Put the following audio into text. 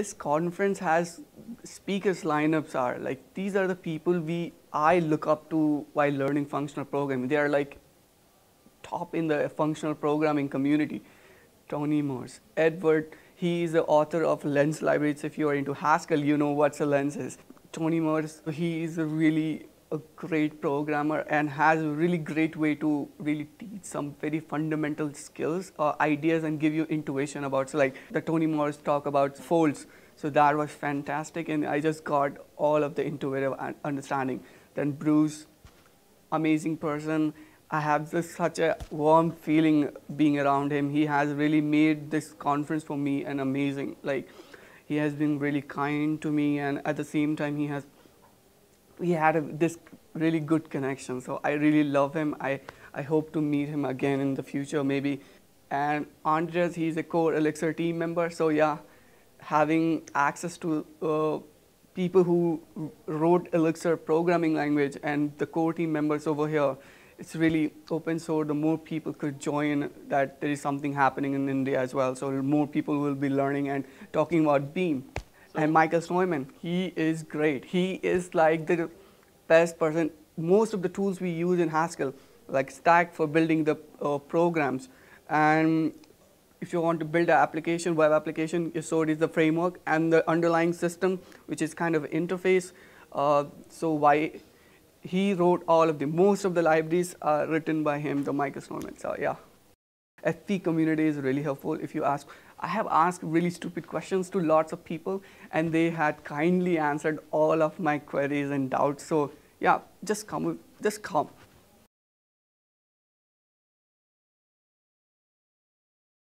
this conference has speakers lineups are like these are the people we I look up to while learning functional programming. They are like top in the functional programming community. Tony Morse, Edward, he is the author of Lens Libraries. If you are into Haskell, you know what a lens is. Tony Morse, he is a really a great programmer and has a really great way to really teach some very fundamental skills or ideas and give you intuition about. So like the Tony Morris talk about folds. So that was fantastic, and I just got all of the intuitive understanding. Then Bruce, amazing person. I have this, such a warm feeling being around him. He has really made this conference for me an amazing. Like, he has been really kind to me, and at the same time, he has we had a, this really good connection. So I really love him. I, I hope to meet him again in the future, maybe. And Andres, he's a core Elixir team member. So yeah, having access to uh, people who wrote Elixir programming language and the core team members over here, it's really open source. The more people could join, that there is something happening in India as well. So more people will be learning and talking about Beam and Michael Snowman. He is great. He is like the best person. Most of the tools we use in Haskell, like Stack for building the uh, programs, and if you want to build an application, web application, so it is the framework and the underlying system, which is kind of interface. Uh, so why he wrote all of the most of the libraries are written by him, the Michael Snowman. So yeah. FP community is really helpful. If you ask, I have asked really stupid questions to lots of people, and they had kindly answered all of my queries and doubts. So yeah, just come, just come.